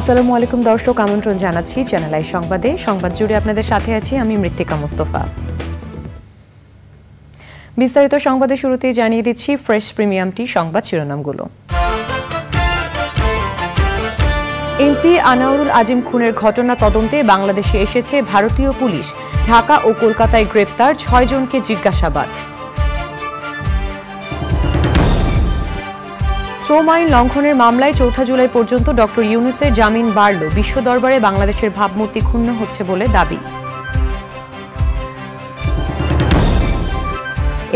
আসসালামু আলাইকুম দর্শক আমন্ত্রণ জানাচ্ছি চ্যানেল আই সংবাদে সংবাদ জুড়ে আপনাদের সাথে আছি আমি মৃত্তিকা মুস্তফা বিস্তারিত সংবাদে শুরুতে জানিয়ে দিচ্ছি ফ্রেশ প্রিমিয়ামটি সংবাদ শিরোনামগুলো এমপি আনাউরুল আজিম খুনের ঘটনা তদন্তে বাংলাদেশে এসেছে ভারতীয় পুলিশ ঢাকা ও কলকাতায় গ্রেপ্তার ছয়জনকে জিজ্ঞাসাবাদ শ্রম আইন লঙ্ঘনের মামলায় চৌঠা জুলাই পর্যন্ত ডক্টর ইউনুসের জামিন বাড়ল বিশ্ব দরবারে বাংলাদেশের ভাবমূর্তি ক্ষুণ্ণ হচ্ছে বলে দাবি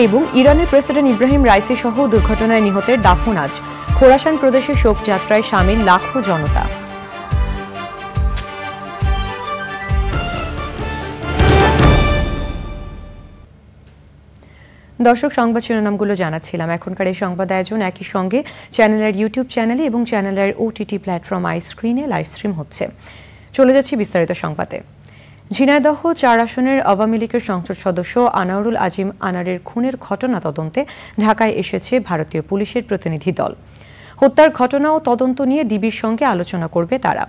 এবং ইরানের প্রেসিডেন্ট ইব্রাহিম রাইসি সহ দুর্ঘটনায় নিহতের দাফন আজ খোরাসান প্রদেশে শোকযাত্রায় সামিল লাখো জনতা দর্শক সংবাদ শিরোনামগুলো জানাচ্ছিলাম এখনকার এই সংবাদ আয়োজন একই সঙ্গে চ্যানেলের ইউটিউব চ্যানেলে এবং চ্যানেলের ওটিটি প্ল্যাটফর্ম আইস্ক্রিনে লাইভ স্ট্রিম হচ্ছে চলে যাচ্ছি বিস্তারিত সংবাদে ঝিনাইদহ চার আসনের আওয়ামী লীগের সংসদ সদস্য আনারুল আজিম আনারের খুনের ঘটনা তদন্তে ঢাকায় এসেছে ভারতীয় পুলিশের প্রতিনিধি দল হত্যার ঘটনা ও তদন্ত নিয়ে ডিবির সঙ্গে আলোচনা করবে তারা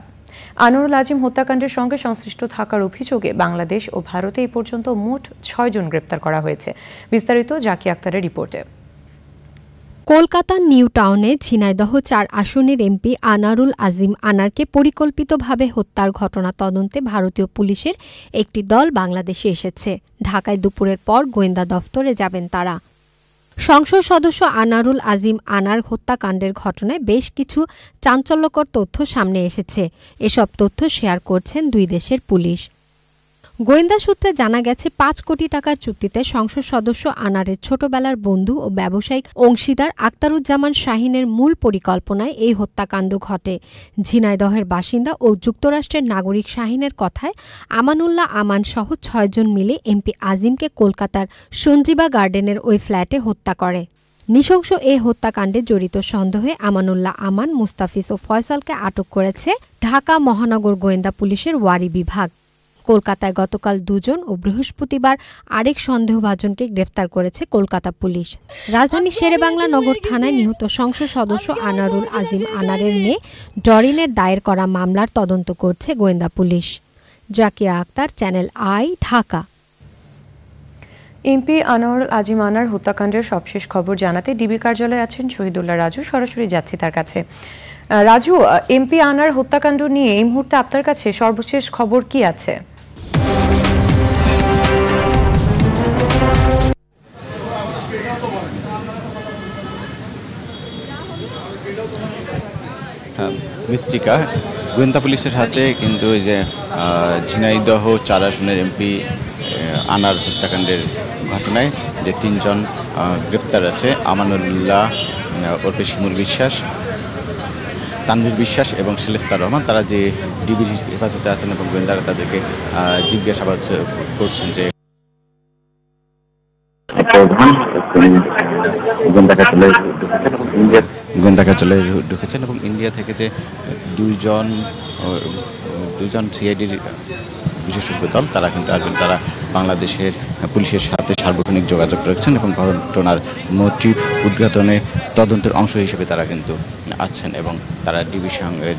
আনোয়ারুল আজিম হত্যাকাণ্ডের সঙ্গে সংশ্লিষ্ট থাকার অভিযোগে বাংলাদেশ ও ভারতে এই পর্যন্ত মোট ছয়জন গ্রেপ্তার করা হয়েছে বিস্তারিত জাকি আক্তারের রিপোর্টে কলকাতার নিউ টাউনে ঝিনাইদহ চার আসনের এমপি আনারুল আজিম আনারকে পরিকল্পিতভাবে হত্যার ঘটনা তদন্তে ভারতীয় পুলিশের একটি দল বাংলাদেশে এসেছে ঢাকায় দুপুরের পর গোয়েন্দা দফতরে যাবেন তারা সংসদ সদস্য আনারুল আজিম আনার হত্যাকাণ্ডের ঘটনায় বেশ কিছু চাঞ্চল্যকর তথ্য সামনে এসেছে এসব তথ্য শেয়ার করছেন দুই দেশের পুলিশ গোয়েন্দা সূত্রে জানা গেছে পাঁচ কোটি টাকার চুক্তিতে সংসদ সদস্য আনারের ছোটবেলার বন্ধু ও ব্যবসায়িক অংশীদার আক্তারুজ্জামান শাহিনের মূল পরিকল্পনায় এই হত্যাকাণ্ড ঘটে ঝিনাইদহের বাসিন্দা ও যুক্তরাষ্ট্রের নাগরিক শাহিনের কথায় আমানুল্লাহ আমান সহ ছয়জন মিলে এমপি আজিমকে কলকাতার সঞ্জীবা গার্ডেনের ওই ফ্ল্যাটে হত্যা করে নৃশংস এ হত্যাকাণ্ডে জড়িত সন্দেহে আমানুল্লাহ আমান মুস্তাফিজ ও ফয়সালকে আটক করেছে ঢাকা মহানগর গোয়েন্দা পুলিশের ওয়ারি বিভাগ কলকাতায় গতকাল দুজন ও বৃহস্পতিবার আরেক সন্দেহভাজনকে গ্রেফতার করেছে কলকাতা পুলিশ রাজধানী শেরেবাংলা নগর থানায় নিহত সংসদ সদস্য আনারুল আজিম আনারের মেয়ে ডরিনের দায়ের করা মামলার তদন্ত করছে গোয়েন্দা police Zakia Akhter Channel I Dhaka MP Anwarul Azim Anar হত্যাকাণ্ডের সবশেষ খবর জানাতে ডিবি কার্যালয়ে আছেন শহীদুল্লাহ রাজু সরাসরি যাচ্ছি তার কাছে রাজু এমপি আনার হত্যাকাণ্ড নিয়ে এই মুহূর্তে আপনার কাছে সর্বশেষ খবর কি আছে হ্যাঁ, মৃত্তিকা গোয়েন্দা পুলিশের হাতে কিন্তু ওই যে ঝিনাইদহ চার এমপি আনার হত্যাকাণ্ডের ঘটনায় যে তিনজন গ্রেপ্তার আছে আমানুল্লাহ ওরফে শিমুল বিশ্বাস তানভীর বিশ্বাস এবং সেলেস্তার রহমান তারা যে ডিবির হেফাজতে আছেন এবং গোয়েন্দারা তাদেরকে জিজ্ঞাসাবাদ করছেন যে গোয়েন্দা কার্যালয়ে ঢুকেছেন এবং ইন্ডিয়া থেকে যে দুইজন দুজন সিআইডির বিশেষজ্ঞ দল তারা কিন্তু আসবেন তারা বাংলাদেশের পুলিশের সাথে সার্বক্ষণিক যোগাযোগ রাখছেন এবং ঘটনার মোটিভ উদ্ঘাটনে তদন্তের অংশ হিসেবে তারা কিন্তু আছেন এবং তারা ডিবি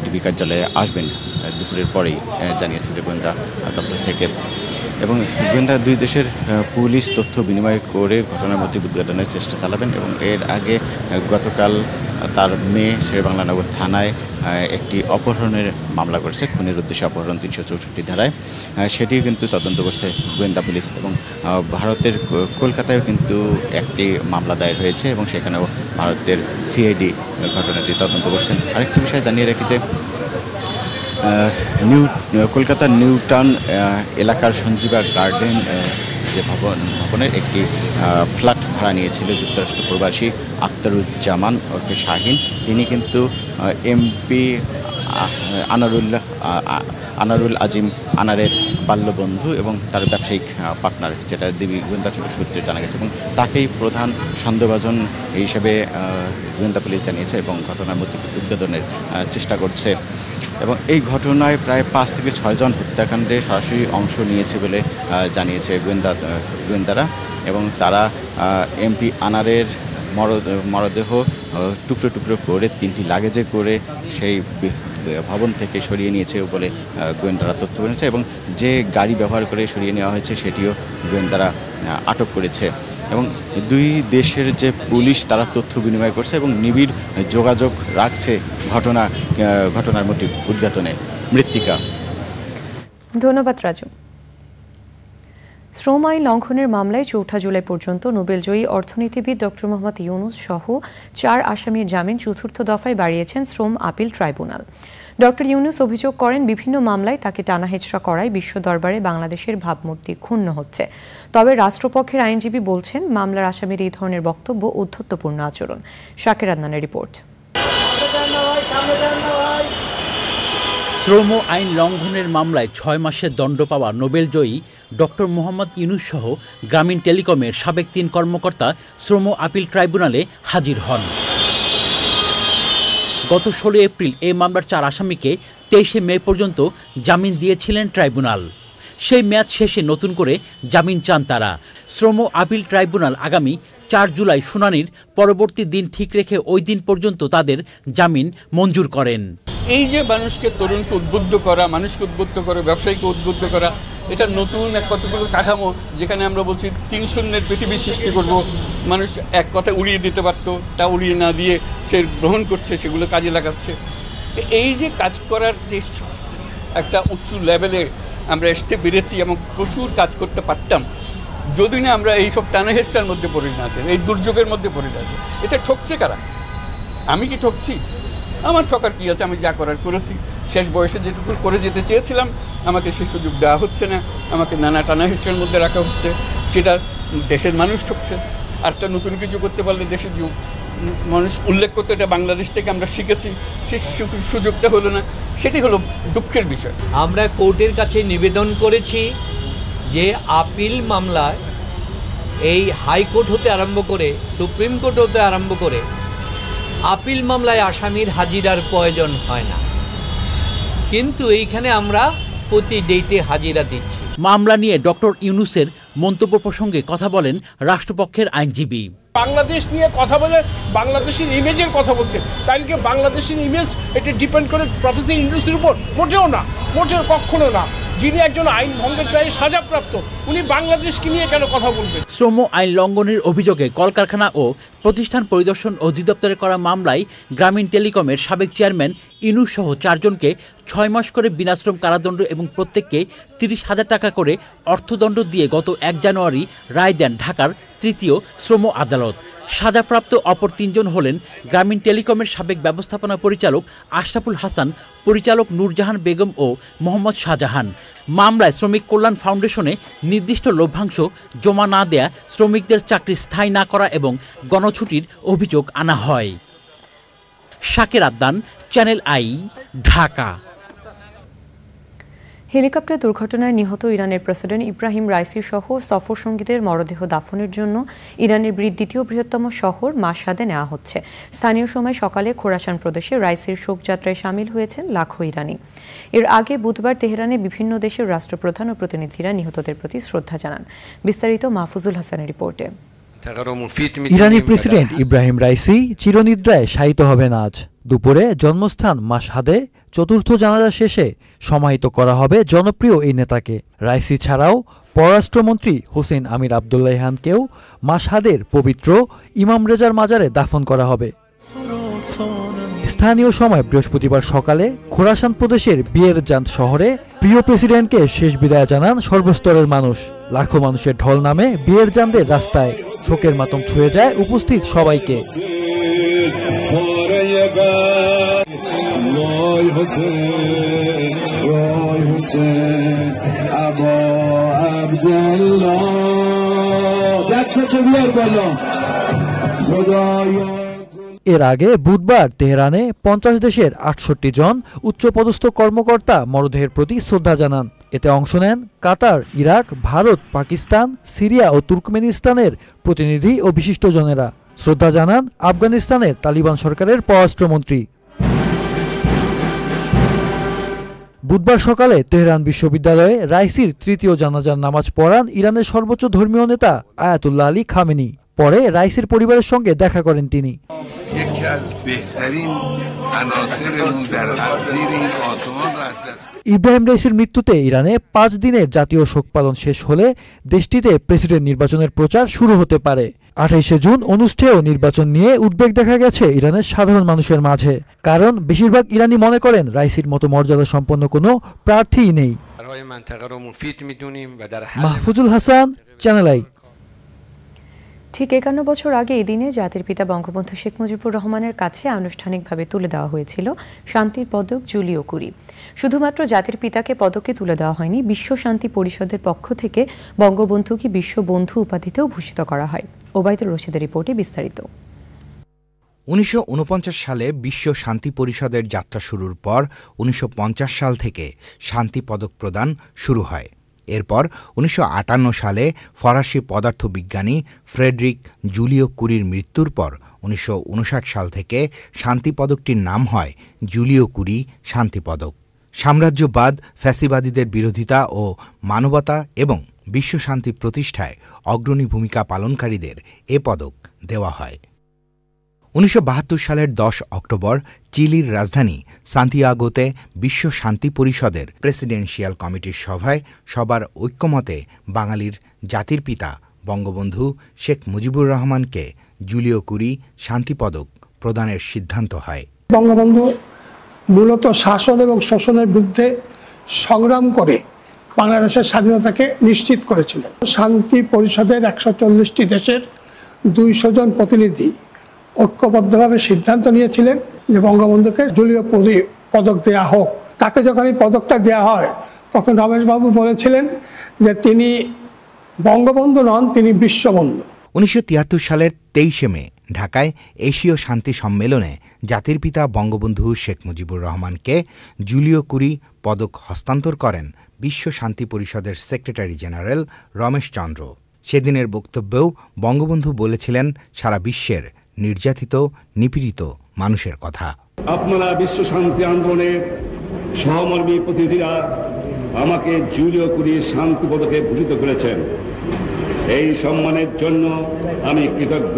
ডিবি কার্যালয়ে আসবেন দুপুরের পরেই জানিয়েছে যে গোয়েন্দা দপ্তর থেকে এবং গোয়েন্দা দুই দেশের পুলিশ তথ্য বিনিময় করে ঘটনার মধ্যে উদ্ঘাটনের চেষ্টা চালাবেন এবং এর আগে গতকাল তার মেয়ে শেরবাংলা নগর থানায় একটি অপহরণের মামলা করেছে খুনের উদ্দেশ্যে অপহরণ তিনশো চৌষট্টি ধারায় সেটিও কিন্তু তদন্ত করছে গোয়েন্দা পুলিশ এবং ভারতের কলকাতায়ও কিন্তু একটি মামলা দায়ের হয়েছে এবং সেখানেও ভারতের সিআইডি ঘটনাটি তদন্ত করছেন আরেকটি বিষয় জানিয়ে রাখি যে নিউ কলকাতার টাউন এলাকার সঞ্জীবা গার্ডেন যে ভবন ভবনের একটি ফ্ল্যাট ভাড়া নিয়েছিল যুক্তরাষ্ট্র প্রবাসী আখতারুজ্জামান ওরফে শাহিন তিনি কিন্তু এমপি আনারুল্লাহ আনারুল আজিম আনারের বাল্যবন্ধু এবং তার ব্যবসায়িক পার্টনার যেটা দেবী গোয়েন্দা সূত্রে জানা গেছে এবং তাকেই প্রধান সন্দেহভাজন হিসেবে গোয়েন্দা পুলিশ জানিয়েছে এবং ঘটনার মধ্যে উদ্বোধনের চেষ্টা করছে এবং এই ঘটনায় প্রায় পাঁচ থেকে ছয়জন হত্যাকাণ্ডে সরাসরি অংশ নিয়েছে বলে জানিয়েছে গোয়েন্দা গোয়েন্দারা এবং তারা এমপি আনারের মর মরদেহ টুকরো টুকরো করে তিনটি লাগেজে করে সেই ভবন থেকে সরিয়ে নিয়েছে বলে গোয়েন্দারা তথ্য বলেছে এবং যে গাড়ি ব্যবহার করে সরিয়ে নেওয়া হয়েছে সেটিও গোয়েন্দারা আটক করেছে এবং দুই দেশের যে পুলিশ তারা তথ্য বিনিময় করছে এবং নিবিড় যোগাযোগ রাখছে ঘটনা ঘটনার মধ্যে উদ্ঘাটনে মৃত্তিকা ধন্যবাদ রাজু শ্রম আইন লঙ্ঘনের মামলায় চৌঠা জুলাই পর্যন্ত নোবেলজয়ী অর্থনীতিবিদ ডক্টর মোহাম্মদ ইউনুস সহ চার আসামির জামিন চতুর্থ দফায় বাড়িয়েছেন শ্রম আপিল ট্রাইব্যুনাল ডক্টর ইউনুস অভিযোগ করেন বিভিন্ন মামলায় তাকে টানা করায় বিশ্ব দরবারে বাংলাদেশের ভাবমূর্তি ক্ষুণ্ণ হচ্ছে তবে রাষ্ট্রপক্ষের আইনজীবী বলছেন মামলার আসামির এই ধরনের বক্তব্য উদ্ধত্যপূর্ণ আচরণ শাকের আদনানের রিপোর্ট শ্রম আইন লঙ্ঘনের মামলায় ছয় মাসের দণ্ড পাওয়া নোবেলজয়ী ডক্টর মোহাম্মদ ইউনুস সহ গ্রামীণ টেলিকমের সাবেক তিন কর্মকর্তা শ্রম আপিল ট্রাইব্যুনালে হাজির হন গত ষোলো এপ্রিল এই মামলার চার আসামিকে তেইশে মে পর্যন্ত জামিন দিয়েছিলেন ট্রাইব্যুনাল সেই মেয়াদ শেষে নতুন করে জামিন চান তারা শ্রম আপিল ট্রাইব্যুনাল আগামী চার জুলাই শুনানির পরবর্তী দিন ঠিক রেখে ওই দিন পর্যন্ত তাদের জামিন মঞ্জুর করেন এই যে মানুষকে তরুণকে উদ্বুদ্ধ করা মানুষকে উদ্বুদ্ধ করা ব্যবসায়ীকে উদ্বুদ্ধ করা এটা নতুন এক কতগুলো কাঠামো যেখানে আমরা বলছি তিন শূন্যের পৃথিবী সৃষ্টি করব মানুষ এক কথা উড়িয়ে দিতে পারতো তা উড়িয়ে না দিয়ে সে গ্রহণ করছে সেগুলো কাজে লাগাচ্ছে তো এই যে কাজ করার যে একটা উঁচু লেভেলে আমরা আসতে পেরেছি এবং প্রচুর কাজ করতে পারতাম যদি না আমরা এইসব টানাহেস্টার মধ্যে পড়ে না আছে এই দুর্যোগের মধ্যে পড়ে না আছে এটা ঠকছে কারা আমি কি ঠকছি আমার ঠকার কী আছে আমি যা করার করেছি শেষ বয়সে যেটুকু করে যেতে চেয়েছিলাম আমাকে সে সুযোগ দেওয়া হচ্ছে না আমাকে নানা টানা হিস্ট্রির মধ্যে রাখা হচ্ছে সেটা দেশের মানুষ ঠকছে আর একটা নতুন কিছু করতে পারলে দেশের যুগ মানুষ উল্লেখ করতে এটা বাংলাদেশ থেকে আমরা শিখেছি সেই সুযোগটা হলো না সেটি হলো দুঃখের বিষয় আমরা কোর্টের কাছে নিবেদন করেছি যে আপিল মামলায় এই হাইকোর্ট হতে আরম্ভ করে সুপ্রিম কোর্ট হতে আরম্ভ করে আপিল মামলায় আসামির হাজিরার প্রয়োজন হয় না কিন্তু এইখানে আমরা প্রতি ডেটে হাজিরা দিচ্ছি মামলা নিয়ে ডক্টর ইউনুসের মন্তব্য প্রসঙ্গে কথা বলেন রাষ্ট্রপক্ষের আইনজীবী বাংলাদেশ নিয়ে কথা বলে বাংলাদেশের ইমেজের কথা বলছে তাই বাংলাদেশের ইমেজ এটা ডিপেন্ড করে প্রফেসর ইউনুসের উপর মোটেও না মোটেও কখনো না যিনি একজন আইন ভঙ্গের দায়ে সাজাপ্রাপ্ত উনি বাংলাদেশকে নিয়ে কেন কথা বলবেন শ্রম আইন লঙ্ঘনের অভিযোগে কলকারখানা ও প্রতিষ্ঠান পরিদর্শন অধিদপ্তরে করা মামলায় গ্রামীণ টেলিকমের সাবেক চেয়ারম্যান ইনু সহ চারজনকে ছয় মাস করে বিনাশ্রম কারাদণ্ড এবং প্রত্যেককে তিরিশ হাজার টাকা করে অর্থদণ্ড দিয়ে গত এক জানুয়ারি রায় দেন ঢাকার তৃতীয় শ্রম আদালত সাজাপ্রাপ্ত অপর তিনজন হলেন গ্রামীণ টেলিকমের সাবেক ব্যবস্থাপনা পরিচালক আশরাফুল হাসান পরিচালক নূরজাহান বেগম ও মোহাম্মদ শাহজাহান মামলায় শ্রমিক কল্যাণ ফাউন্ডেশনে নির্দিষ্ট লভ্যাংশ জমা না দেয়া শ্রমিকদের চাকরি স্থায়ী না করা এবং গণছুটির অভিযোগ আনা হয় শাকের আদান চ্যানেল আই ঢাকা হেলিকপ্টার দুর্ঘটনায় নিহত ইরানের প্রেসিডেন্ট ইব্রাহিম রাইসি সহ সফর সঙ্গীদের মরদেহ দাফনের জন্য ইরানের দ্বিতীয় বৃহত্তম শহর মাসাদে নেওয়া হচ্ছে স্থানীয় সময় সকালে খোরাসান প্রদেশে রাইসির শোকযাত্রায় সামিল হয়েছেন লাখো ইরানি এর আগে বুধবার তেহরানে বিভিন্ন দেশের রাষ্ট্রপ্রধান ও প্রতিনিধিরা নিহতদের প্রতি শ্রদ্ধা জানান বিস্তারিত মাহফুজুল হাসানের রিপোর্টে ইরানি প্রেসিডেন্ট ইব্রাহিম রাইসি চিরনিদ্রায় শায়িত হবেন আজ দুপুরে জন্মস্থান মাসহাদে চতুর্থ জানাজা শেষে সমাহিত করা হবে জনপ্রিয় এই নেতাকে রাইসি ছাড়াও পররাষ্ট্রমন্ত্রী হোসেন আমির আবদুল্লাহানকেও মাসহাদের পবিত্র ইমাম রেজার মাজারে দাফন করা হবে স্থানীয় সময় বৃহস্পতিবার সকালে খোরাসান প্রদেশের বিয়ের জান্ত শহরে প্রিয় প্রেসিডেন্টকে শেষ বিদায় জানান সর্বস্তরের মানুষ লাখো মানুষের ঢল নামে বিয়ের জানদের রাস্তায় শোকের মাতম ছুঁয়ে যায় উপস্থিত সবাইকে এর আগে বুধবার তেহরানে পঞ্চাশ দেশের আটষট্টি জন উচ্চপদস্থ কর্মকর্তা মরদেহের প্রতি শ্রদ্ধা জানান এতে অংশ নেন Qatar Iraq Bharat Pakistan Syria ও তুর্কমেনিস্তানের প্রতিনিধি ও বিশিষ্টজনেরা শ্রদ্ধা জানান আফগানিস্তানের তালিবান সরকারের পররাষ্ট্রমন্ত্রী বুধবার সকালে তেহরান বিশ্ববিদ্যালয়ে রাইসির তৃতীয় জানাজার নামাজ পড়ান ইরানের সর্বোচ্চ ধর্মীয় নেতা আয়াতুল্লাহ আলী খামেনি পরে রাইসির পরিবারের সঙ্গে দেখা করেন তিনি ইব্রাহিম রাইসির মৃত্যুতে ইরানে পাঁচ দিনের জাতীয় শোক পালন শেষ হলে দেশটিতে প্রেসিডেন্ট নির্বাচনের প্রচার শুরু হতে পারে আঠাইশে জুন অনুষ্ঠেয় নির্বাচন নিয়ে উদ্বেগ দেখা গেছে ইরানের সাধারণ মানুষের মাঝে কারণ বেশিরভাগ ইরানি মনে করেন রাইসির মতো মর্যাদা সম্পন্ন কোনো প্রার্থীই নেই মাহফুজুল হাসান চ্যানেল আই ঠিক একান্ন বছর আগে এই দিনে জাতির পিতা বঙ্গবন্ধু শেখ মুজিবুর রহমানের কাছে আনুষ্ঠানিকভাবে তুলে দেওয়া হয়েছিল শান্তির পদক জুলিও কুরি শুধুমাত্র জাতির পিতাকে পদকে তুলে দেওয়া হয়নি বিশ্ব শান্তি পরিষদের পক্ষ থেকে বঙ্গবন্ধুকে বিশ্ববন্ধু উপাধিতেও ভূষিত করা হয় ওবায়দুর রশিদের রিপোর্টে বিস্তারিত উনিশশো সালে বিশ্ব শান্তি পরিষদের যাত্রা শুরুর পর উনিশশো সাল থেকে শান্তি পদক প্রদান শুরু হয় এরপর উনিশশো সালে ফরাসি পদার্থবিজ্ঞানী ফ্রেডরিক জুলিও কুরির মৃত্যুর পর উনিশশো সাল থেকে শান্তি পদকটির নাম হয় জুলিও কুরি শান্তি পদক সাম্রাজ্যবাদ ফ্যাসিবাদীদের বিরোধিতা ও মানবতা এবং বিশ্ব শান্তি প্রতিষ্ঠায় অগ্রণী ভূমিকা পালনকারীদের এ পদক দেওয়া হয় উনিশশো সালের দশ অক্টোবর চিলির রাজধানী সান্তিয়াগোতে বিশ্ব শান্তি পরিষদের প্রেসিডেন্সিয়াল কমিটির সভায় সবার ঐক্যমতে বাঙালির জাতির পিতা বঙ্গবন্ধু শেখ মুজিবুর রহমানকে জুলিও কুরি শান্তি পদক প্রদানের সিদ্ধান্ত হয় বঙ্গবন্ধু মূলত শাসন এবং শোষণের বিরুদ্ধে সংগ্রাম করে বাংলাদেশের স্বাধীনতাকে নিশ্চিত করেছিলেন শান্তি পরিষদের একশো দেশের দুইশো জন প্রতিনিধি ঐক্যবদ্ধভাবে সিদ্ধান্ত নিয়েছিলেন যে বঙ্গবন্ধুকে জলীয় পদে পদক দেয়া হোক তাকে যখন এই পদকটা দেয়া হয় তখন রমেশবাবু বলেছিলেন যে তিনি বঙ্গবন্ধু নন তিনি বিশ্ববন্ধু উনিশশো সালের তেইশে মে ঢাকায় এশীয় শান্তি সম্মেলনে জাতির পিতা বঙ্গবন্ধু শেখ মুজিবুর রহমানকে জুলিও কুরি পদক হস্তান্তর করেন বিশ্ব শান্তি পরিষদের সেক্রেটারি জেনারেল রমেশ চন্দ্র সেদিনের বক্তব্যেও বঙ্গবন্ধু বলেছিলেন সারা বিশ্বের নির্যাতিত নিপীড়িত মানুষের কথা আপনারা বিশ্ব শান্তি আন্দোলনের সহমর্মী প্রতিনিধিরা আমাকে জুলিও কুড়িয়ে শান্তি পদকে ভূষিত করেছেন এই সম্মানের জন্য আমি কৃতজ্ঞ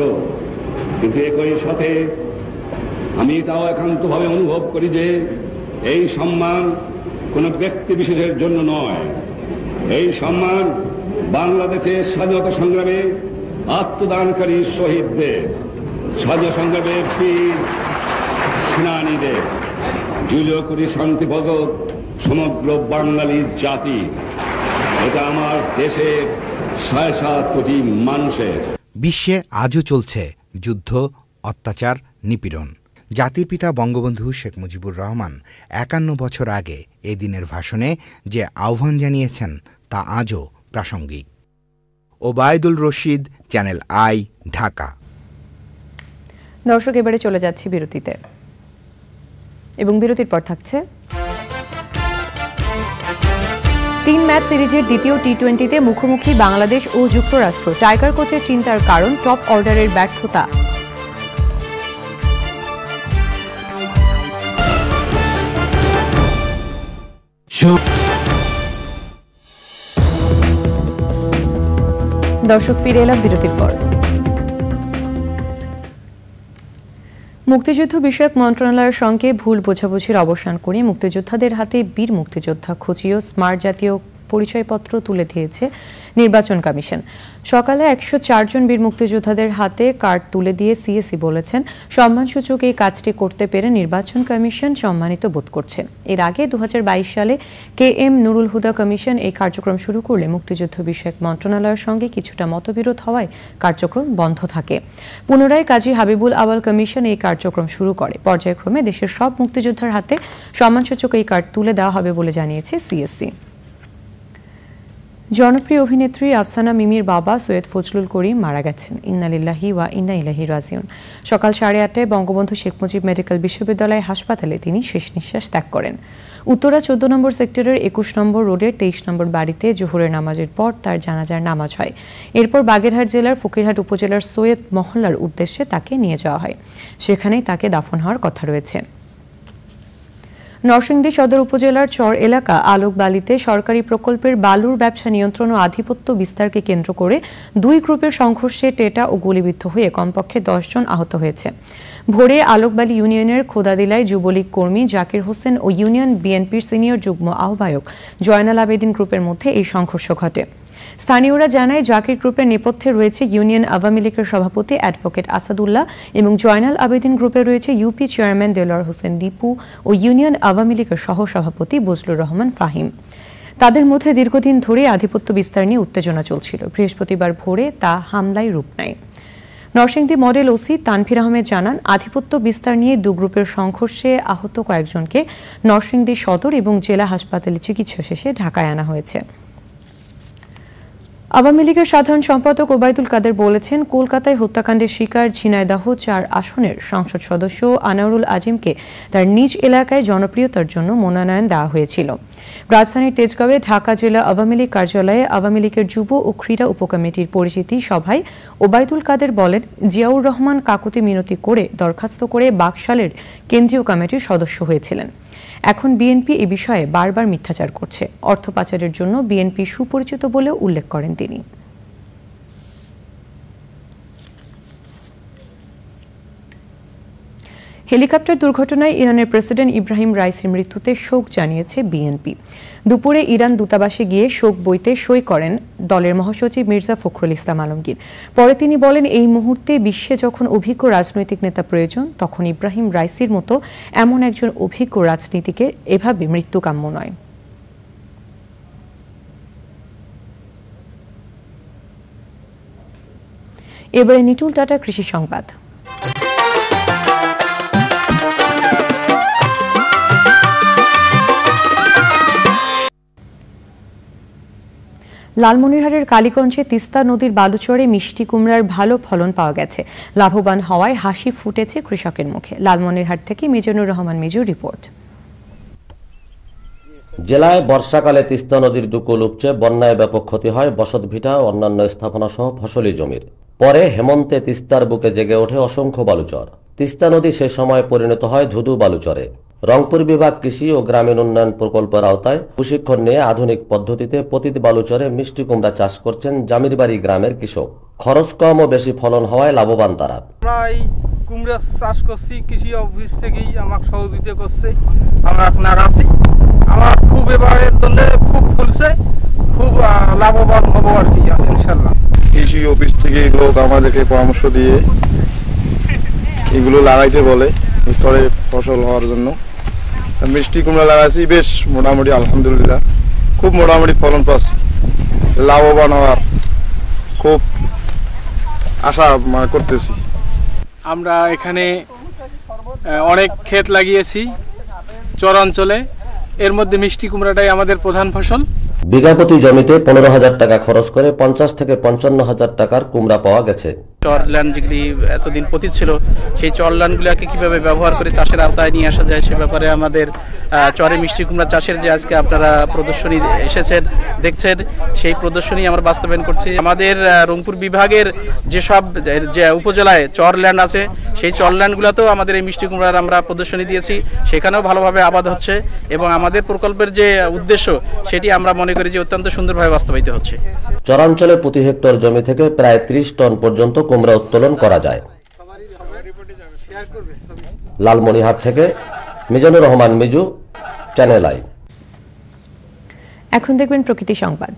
কিন্তু একই সাথে আমি তাও একান্তভাবে অনুভব করি যে এই সম্মান কোনো ব্যক্তি বিশেষের জন্য নয় এই সম্মান বাংলাদেশের স্বাধীনতা সংগ্রামে আত্মদানকারী শহীদদের স্বাধীনসংগ্রামে বীর সেনানীদের জুলিও করি শান্তি ভগত সমগ্র বাঙালি জাতি এটা আমার দেশের সাড়ে সাত কোটি মানুষের বিশ্বে আজও চলছে যুদ্ধ অত্যাচার নিপীড়ন জাতির পিতা বঙ্গবন্ধু শেখ মুজিবুর রহমান একান্ন বছর আগে এ দিনের ভাষণে যে আহ্বান জানিয়েছেন তা আজও প্রাসঙ্গিক ওবায়দুল রশিদ চ্যানেল আই ঢাকা দর্শক এবারে চলে যাচ্ছি বিরতিতে এবং বিরতির পর থাকছে তিন ম্যাচ সিরিজের দ্বিতীয় টি টোয়েন্টিতে মুখোমুখি বাংলাদেশ ও যুক্তরাষ্ট্র টাইগার কোচের চিন্তার কারণ টপ অর্ডারের ব্যর্থতা দর্শক ফিরে এলাম বিরতির পর মুক্তিযুদ্ধ বিষয়ক মন্ত্রণালয়ের সঙ্গে ভুল বোঝাবুঝির অবসান করে মুক্তিযোদ্ধাদের হাতে বীর মুক্তিযোদ্ধা খুঁজিও স্মার্ট জাতীয় পরিচয়পত্র তুলে দিয়েছে নির্বাচন কমিশন সকালে একশো জন বীর মুক্তিযোদ্ধাদের হাতে কার্ড তুলে দিয়ে সিএসি বলেছেন সম্মানসূচক এই কাজটি করতে পেরে নির্বাচন কমিশন সম্মানিত বোধ করছে এর আগে দু সালে K M Nurul Huda commission এই কার্যক্রম শুরু করলে মুক্তিযুদ্ধ বিষয়ক মন্ত্রণালয়ের সঙ্গে কিছুটা মতবিরোধ হওয়ায় কার্যক্রম বন্ধ থাকে পুনরায় কাজী হাবিবুল আওয়াল কমিশন এই কার্যক্রম শুরু করে পর্যায়ক্রমে দেশের সব মুক্তিযোদ্ধার হাতে সম্মানসূচক এই কার্ড তুলে দেওয়া হবে বলে জানিয়েছে সিএসসি জনপ্রিয় অভিনেত্রী আফসানা মিমির বাবা সৈয়দ ফজলুল করিম মারা গেছেন ইন্নালিল্লাহি ওয়া ইন্না ইলাহি রাজিউন সকাল সাড়ে আটটায় বঙ্গবন্ধু শেখ মুজিব মেডিকেল বিশ্ববিদ্যালয় হাসপাতালে তিনি শেষ নিঃশ্বাস ত্যাগ করেন উত্তরা চোদ্দ নম্বর সেক্টরের একুশ নম্বর রোডের তেইশ নম্বর বাড়িতে জোহরের নামাজের পর তার জানাজার নামাজ হয় এরপর বাগেরহাট জেলার ফকিরহাট উপজেলার সৈয়দ মহল্লার উদ্দেশ্যে তাকে নিয়ে যাওয়া হয় সেখানেই তাকে দাফন হওয়ার কথা রয়েছে নরসিংদী সদর উপজেলার চর এলাকা আলোকবালিতে সরকারি প্রকল্পের বালুর ব্যবসা নিয়ন্ত্রণ ও আধিপত্য বিস্তারকে কেন্দ্র করে দুই গ্রুপের সংঘর্ষে টেটা ও গুলিবিদ্ধ হয়ে কমপক্ষে দশজন আহত হয়েছে ভোরে আলোকবালি ইউনিয়নের খোদাদিলায় যুবলীগ কর্মী জাকির হোসেন ও ইউনিয়ন বিএনপির সিনিয়র যুগ্ম আহ্বায়ক জয়নাল আবেদিন গ্রুপের মধ্যে এই সংঘর্ষ ঘটে স্থানীয়রা জানায় জাকির গ্রুপের নেপথ্যে রয়েছে ইউনিয়ন আওয়ামী লীগের সভাপতি অ্যাডভোকেট আসাদুল্লাহ এবং জয়নাল আবেদিন গ্রুপে রয়েছে ইউপি চেয়ারম্যান দেলোয়ার হোসেন দীপু ও ইউনিয়ন আওয়ামী লীগের সহসভাপতি বজলুর রহমান ফাহিম তাদের মধ্যে দীর্ঘদিন ধরে আধিপত্য বিস্তার নিয়ে উত্তেজনা চলছিল বৃহস্পতিবার ভোরে তা হামলায় রূপ নেয় নরসিংদী মডেল ওসি তানভীর আহমেদ জানান আধিপত্য বিস্তার নিয়ে দু গ্রুপের সংঘর্ষে আহত কয়েকজনকে নরসিংদী সদর এবং জেলা হাসপাতালে চিকিৎসা শেষে ঢাকায় আনা হয়েছে আওয়ামী লীগের সাধারণ সম্পাদক ওবায়দুল কাদের বলেছেন কলকাতায় হত্যাকাণ্ডের শিকার ঝিনাইদাহ চার আসনের সংসদ সদস্য আনোয়ারুল আজিমকে তার নিজ এলাকায় জনপ্রিয়তার জন্য মনোনয়ন দেওয়া হয়েছিল রাজধানীর তেজগাঁওয়ে ঢাকা জেলা আওয়ামী লীগ কার্যালয়ে আওয়ামী লীগের যুব ও ক্রীড়া উপকমিটির পরিচিতি সভায় ওবায়দুল কাদের বলেন জিয়াউর রহমান কাকুতি মিনতি করে দরখাস্ত করে বাকশালের কেন্দ্রীয় কমিটির সদস্য হয়েছিলেন এখন বিএনপি এ বিষয়ে বারবার মিথ্যাচার করছে অর্থ পাচারের জন্য বিএনপি সুপরিচিত বলে উল্লেখ করেন তিনি হেলিকপ্টার দুর্ঘটনায় ইরানের প্রেসিডেন্ট ইব্রাহিম রাইসির মৃত্যুতে শোক জানিয়েছে বিএনপি দুপুরে ইরান দূতাবাসে গিয়ে শোক বইতে সই করেন দলের মহাসচিব মির্জা ফখরুল ইসলাম আলমগীর পরে তিনি বলেন এই মুহূর্তে বিশ্বে যখন অভিজ্ঞ রাজনৈতিক নেতা প্রয়োজন তখন ইব্রাহিম রাইসির মতো এমন একজন অভিজ্ঞ রাজনীতিকের এভাবে মৃত্যু কাম্য নয় এবারে নিটুল টাটা কৃষি সংবাদ লালমনিরহাটের কালীগঞ্জে তিস্তা নদীর বালুচরে মিষ্টি কুমড়ার ভালো ফলন পাওয়া গেছে লাভবান হওয়ায় হাসি ফুটেছে কৃষকের মুখে লালমনিরহাট থেকে মিজানুর রহমান মিজু রিপোর্ট জেলায় বর্ষাকালে তিস্তা নদীর দুকুল উপচে বন্যায় ব্যাপক ক্ষতি হয় বসতভিটা ও অন্যান্য স্থাপনা সহ ফসলি জমির পরে হেমন্তে তিস্তার বুকে জেগে ওঠে অসংখ্য বালুচর তিস্তা নদী সে সময় পরিণত হয় ধুধু বালুচরে রংপুর বিভাগ কৃষি ও গ্রামীণ উন্নয়ন প্রকল্পের আওতায় প্রশিক্ষণ নিয়ে আধুনিক পদ্ধতিতে পতিত বালুচরে মিষ্টি কুমড়া চাষ করছেন জামিরবাড়ি গ্রামের কৃষক খরচ কম ও বেশি ফলন হওয়ায় লাভবান তারা আমরা এই কুমড়া চাষ করছি কৃষি অফিস থেকেই আমাকে সহযোগিতা করছে আমরা আপনার আছি আমার খুব এবারে দলে খুব ফুলছে খুব লাভবান হব আর কি ইনশাল্লাহ কৃষি অফিস থেকে লোক আমাদেরকে পরামর্শ দিয়ে এগুলো লাগাইতে বলে স্তরে ফসল হওয়ার জন্য মিষ্টি কুমড়া লাগাইছি বেশ মোটামুটি আলহামদুলিল্লাহ খুব মোটামুটি ফলন পাচ্ছি লাভবান হওয়ার খুব আশা মানে করতেছি আমরা এখানে অনেক ক্ষেত লাগিয়েছি চরাঞ্চলে এর মধ্যে মিষ্টি কুমড়াটাই আমাদের প্রধান ফসল বিঘাপতি জমিতে পনেরো হাজার টাকা খরচ করে পঞ্চাশ থেকে পঞ্চান্ন হাজার টাকার কুমড়া পাওয়া গেছে চরল্যান যেগুলি এতদিন পতি ছিল সেই চরল্যানগুলোকে কিভাবে ব্যবহার করে চাষের আওতায় নিয়ে আসা যায় সে ব্যাপারে আমাদের চরে মিষ্টি কুমড়া চাষের যে আজকে আপনারা প্রদর্শনী এসেছেন দেখছেন সেই প্রদর্শনী আমরা বাস্তবায়ন করছি আমাদের রংপুর বিভাগের যেসব যে উপজেলায় চরল্যান্ড আছে সেই চরল্যান্ডগুলোতেও আমাদের এই মিষ্টি কুমড়ার আমরা প্রদর্শনী দিয়েছি সেখানেও ভালোভাবে আবাদ হচ্ছে এবং আমাদের প্রকল্পের যে উদ্দেশ্য সেটি আমরা মনে করি যে অত্যন্ত সুন্দরভাবে বাস্তবায়িত হচ্ছে চরাঞ্চলে প্রতি হেক্টর জমি থেকে প্রায় ত্রিশ টন পর্যন্ত কুমড়া উত্তোলন করা যায় লালমনিহাট থেকে মিজানুর রহমান মিজু চ্যানেল আই এখন দেখবেন প্রকৃতি সংবাদ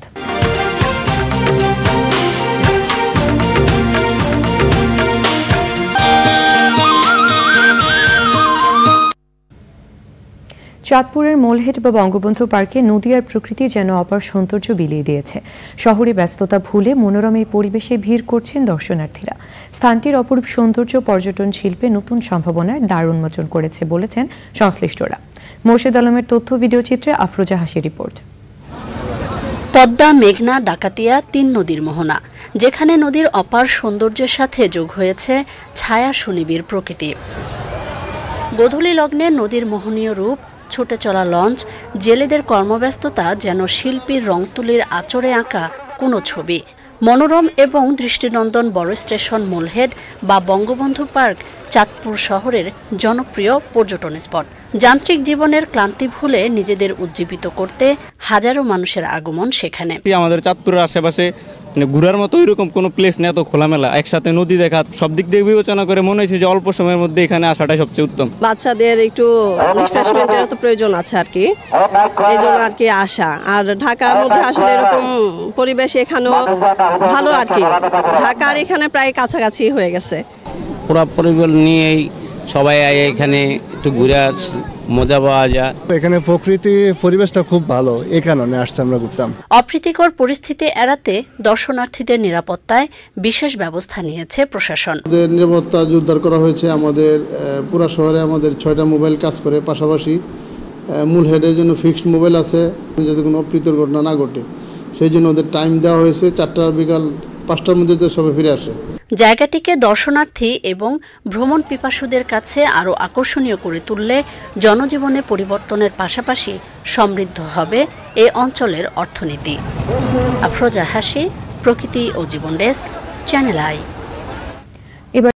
চাঁদপুরের মোলহেট বা বঙ্গবন্ধু পার্কে নদী আর প্রকৃতি যেন অপার সৌন্দর্য বিলিয়ে দিয়েছে শহরে ব্যস্ততা ভুলে মনোরম এই পরিবেশে ভিড় করছেন দর্শনার্থীরা স্থানটির অপরূপ সৌন্দর্য পর্যটন শিল্পে নতুন সম্ভাবনার দ্বার উন্মোচন করেছে বলেছেন সংশ্লিষ্টরা মোর্শেদ আলমের তথ্য ভিডিওচিত্রে আফরোজা হাসি রিপোর্ট পদ্মা মেঘনা ডাকাতিয়া তিন নদীর মোহনা যেখানে নদীর অপার সৌন্দর্যের সাথে যোগ হয়েছে ছায়া সুনিবিড় প্রকৃতি গোধূলি লগ্নে নদীর মোহনীয় রূপ ছুটে চলা লঞ্চ জেলেদের কর্মব্যস্ততা যেন শিল্পীর রং তুলির আচরে আঁকা কোনো ছবি মনোরম এবং দৃষ্টিনন্দন বড় স্টেশন মোলহেড বা বঙ্গবন্ধু পার্ক চাঁদপুর শহরের জনপ্রিয় পর্যটন স্পট যান্ত্রিক জীবনের ক্লান্তি ভুলে নিজেদের উজ্জীবিত করতে হাজারো মানুষের আগমন সেখানে আমাদের চাঁদপুরের আশেপাশে মানে ঘুরার মতো ওইরকম কোনো প্লেস নেই এত খোলামেলা একসাথে নদী দেখা সব দিক দিয়ে বিবেচনা করে মনে হয়েছে যে অল্প সময়ের মধ্যে এখানে আসাটাই সবচেয়ে উত্তম বাচ্চাদের একটু রিফ্রেশমেন্টের তো প্রয়োজন আছে আর কি এই জন্য আর কি আসা আর ঢাকার মধ্যে আসলে এরকম পরিবেশ এখানেও ভালো আর কি ঢাকার এখানে প্রায় কাছাকাছি হয়ে গেছে পুরা পরিবার নিয়েই সবাই এখানে একটু ঘুরে আসি মজা পাওয়া যায় এখানে প্রকৃতি পরিবেশটা খুব ভালো এ কারণে আসছে আমরা ঘুরতাম অপ্রীতিকর পরিস্থিতি এড়াতে দর্শনার্থীদের নিরাপত্তায় বিশেষ ব্যবস্থা নিয়েছে প্রশাসন নিরাপত্তা জোরদার করা হয়েছে আমাদের পুরা শহরে আমাদের ছয়টা মোবাইল কাজ করে পাশাপাশি মূল হেডের জন্য ফিক্সড মোবাইল আছে যাতে কোনো অপ্রীতির ঘটনা না ঘটে সেই জন্য ওদের টাইম দেওয়া হয়েছে চারটা বিকাল পাঁচটার মধ্যে সবাই ফিরে আসে জায়গাটিকে দর্শনার্থী এবং ভ্রমণ পিপাসুদের কাছে আরও আকর্ষণীয় করে তুললে জনজীবনে পরিবর্তনের পাশাপাশি সমৃদ্ধ হবে এ অঞ্চলের অর্থনীতি আফরোজা হাসি প্রকৃতি ও জীবন ডেস্ক চ্যানেল আই